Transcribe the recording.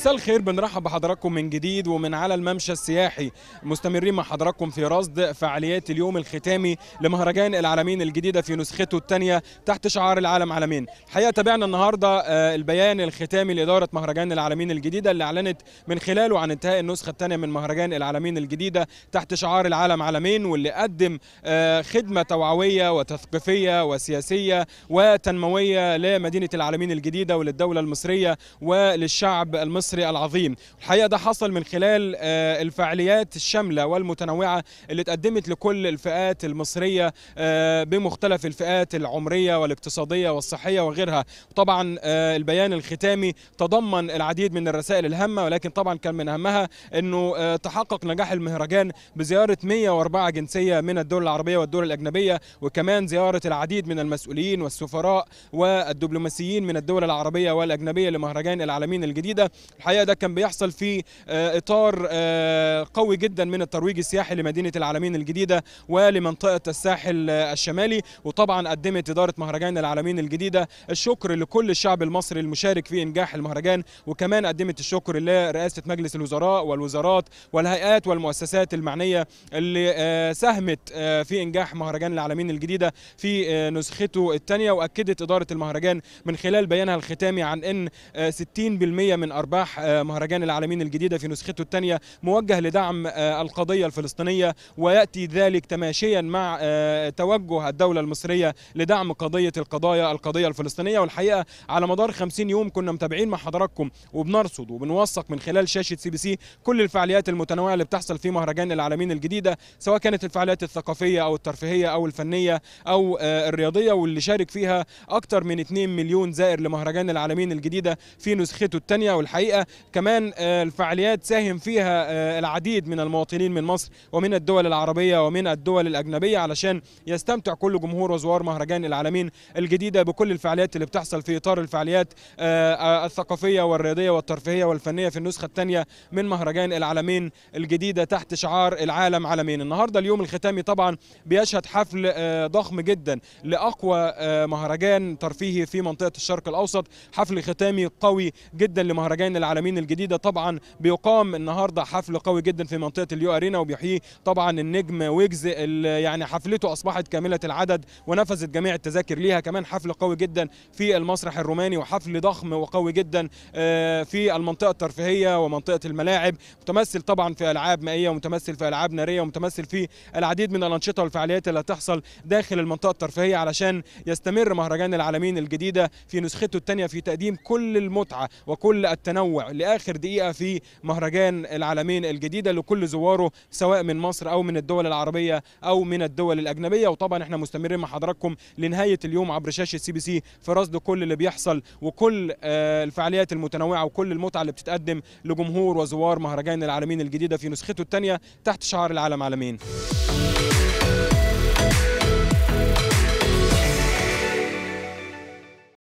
مساء الخير بنرحب بحضراتكم من جديد ومن على الممشى السياحي مستمرين مع حضراتكم في رصد فعاليات اليوم الختامي لمهرجان العالمين الجديدة في نسخته الثانية تحت شعار العالم عالمين الحقيقة تابعنا النهاردة آه، البيان الختامي لإدارة مهرجان العالمين الجديدة اللي أعلنت من خلاله عن انتهاء النسخة الثانية من مهرجان العالمين الجديدة تحت شعار العالم عالمين واللي قدم آه، خدمة توعوية وتثقيفية وسياسية وتنموية لمدينة العالمين الجديدة وللدولة المصرية وللشعب المصري المصري العظيم الحقيقة ده حصل من خلال آه، الفعاليات الشاملة والمتنوعة اللي اتقدمت لكل الفئات المصرية آه، بمختلف الفئات العمرية والاقتصادية والصحية وغيرها طبعا آه، البيان الختامي تضمن العديد من الرسائل الهامة ولكن طبعا كان من أهمها أنه تحقق نجاح المهرجان بزيارة 104 جنسية من الدول العربية والدول الأجنبية وكمان زيارة العديد من المسؤولين والسفراء والدبلوماسيين من الدول العربية والأجنبية لمهرجان العالمين الجديدة الحقيقه ده كان بيحصل في آه، اطار آه، قوي جدا من الترويج السياحي لمدينه العالمين الجديده ولمنطقه الساحل آه، الشمالي وطبعا قدمت اداره مهرجان العالمين الجديده الشكر لكل الشعب المصري المشارك في انجاح المهرجان وكمان قدمت الشكر لرئاسه مجلس الوزراء والوزارات والهيئات والمؤسسات المعنيه اللي ساهمت في انجاح مهرجان العالمين الجديده في نسخته الثانيه واكدت اداره المهرجان من خلال بيانها الختامي عن ان 60% من ارباح افتتاح آه، مهرجان العالمين الجديدة في نسخته الثانية موجه لدعم آه، القضية الفلسطينية ويأتي ذلك تماشيا مع آه، توجه الدولة المصرية لدعم قضية القضايا القضية الفلسطينية والحقيقة على مدار 50 يوم كنا متابعين مع حضراتكم وبنرصد وبنوثق من خلال شاشة سي بي سي كل الفعاليات المتنوعة اللي بتحصل في مهرجان العالمين الجديدة سواء كانت الفعاليات الثقافية أو الترفيهية أو الفنية أو الرياضية واللي شارك فيها أكثر من 2 مليون زائر لمهرجان العالمين الجديدة في نسخته الثانية والحقيقة كمان آه، الفعاليات ساهم فيها آه، العديد من المواطنين من مصر ومن الدول العربيه ومن الدول الاجنبيه علشان يستمتع كل جمهور وزوار مهرجان العالمين الجديده بكل الفعاليات اللي بتحصل في اطار الفعاليات آه، الثقافيه والرياضيه والترفيهيه والفنيه في النسخه الثانيه من مهرجان العالمين الجديده تحت شعار العالم عالمين النهارده اليوم الختامي طبعا بيشهد حفل ضخم جدا لاقوى مهرجان ترفيهي في منطقه الشرق الاوسط حفل ختامي قوي جدا لمهرجان العالمين العالمين الجديده طبعا بيقام النهارده حفل قوي جدا في منطقه اليو ارينا وبيحييه طبعا النجم ويجز يعني حفلته اصبحت كامله العدد ونفذت جميع التذاكر ليها كمان حفل قوي جدا في المسرح الروماني وحفل ضخم وقوي جدا آه، في المنطقه الترفيهيه ومنطقه الملاعب متمثل طبعا في العاب مائيه ومتمثل في العاب ناريه ومتمثل في العديد من الانشطه والفعاليات اللي هتحصل داخل المنطقه الترفيهيه علشان يستمر مهرجان العالمين الجديده في نسخته الثانيه في تقديم كل المتعه وكل التنوع لاخر دقيقه في مهرجان العالمين الجديده لكل زواره سواء من مصر او من الدول العربيه او من الدول الاجنبيه وطبعا احنا مستمرين مع حضراتكم لنهايه اليوم عبر شاشه سي بي سي في رصد كل اللي بيحصل وكل آه، الفعاليات المتنوعه وكل المتعه اللي بتتقدم لجمهور وزوار مهرجان العالمين الجديده في نسخته الثانيه تحت شعار العالم عالمين.